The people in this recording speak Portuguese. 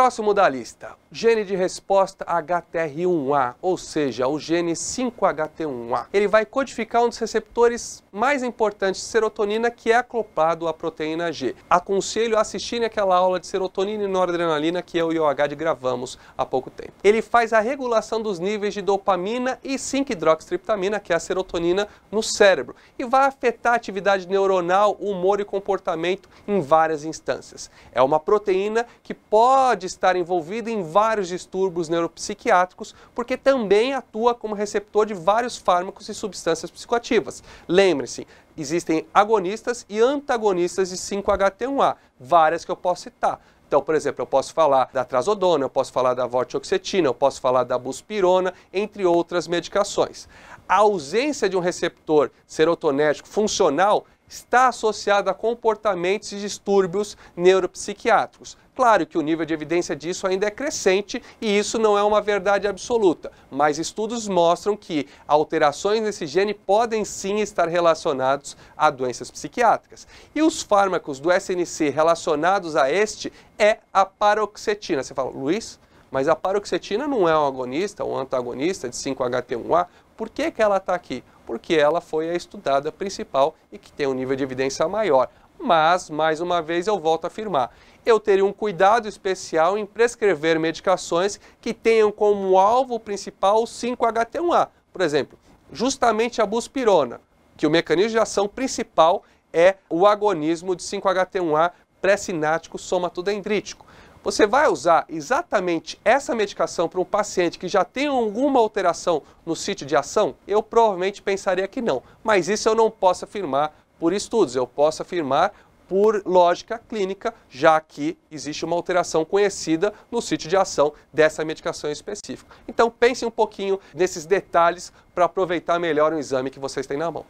Próximo da lista, gene de resposta HTR1A, ou seja, o gene 5HT1A. Ele vai codificar um dos receptores mais importantes de serotonina, que é acoplado à proteína G. Aconselho a assistirem aquela aula de serotonina e noradrenalina que eu é e o IOH gravamos há pouco tempo. Ele faz a regulação dos níveis de dopamina e 5-hidroxitriptamina, que é a serotonina, no cérebro, e vai afetar a atividade neuronal, humor e comportamento em várias instâncias. É uma proteína que pode estar envolvido em vários distúrbios neuropsiquiátricos, porque também atua como receptor de vários fármacos e substâncias psicoativas. Lembre-se, existem agonistas e antagonistas de 5-HT1A, várias que eu posso citar. Então, por exemplo, eu posso falar da trazodona, eu posso falar da vortioxetina, eu posso falar da buspirona, entre outras medicações. A ausência de um receptor serotonérgico funcional está associada a comportamentos e distúrbios neuropsiquiátricos. Claro que o nível de evidência disso ainda é crescente e isso não é uma verdade absoluta, mas estudos mostram que alterações nesse gene podem sim estar relacionados a doenças psiquiátricas. E os fármacos do SNC relacionados a este é a paroxetina. Você fala, Luiz, mas a paroxetina não é um agonista ou um antagonista de 5-HT1A? Por que, que ela está aqui? Porque ela foi a estudada principal e que tem um nível de evidência maior. Mas, mais uma vez, eu volto a afirmar, eu teria um cuidado especial em prescrever medicações que tenham como alvo principal o 5-HT1A. Por exemplo, justamente a buspirona, que o mecanismo de ação principal é o agonismo de 5-HT1A pré-sinático somatodendrítico. Você vai usar exatamente essa medicação para um paciente que já tem alguma alteração no sítio de ação? Eu provavelmente pensaria que não, mas isso eu não posso afirmar por estudos, eu posso afirmar por lógica clínica, já que existe uma alteração conhecida no sítio de ação dessa medicação específica. Então pense um pouquinho nesses detalhes para aproveitar melhor o exame que vocês têm na mão.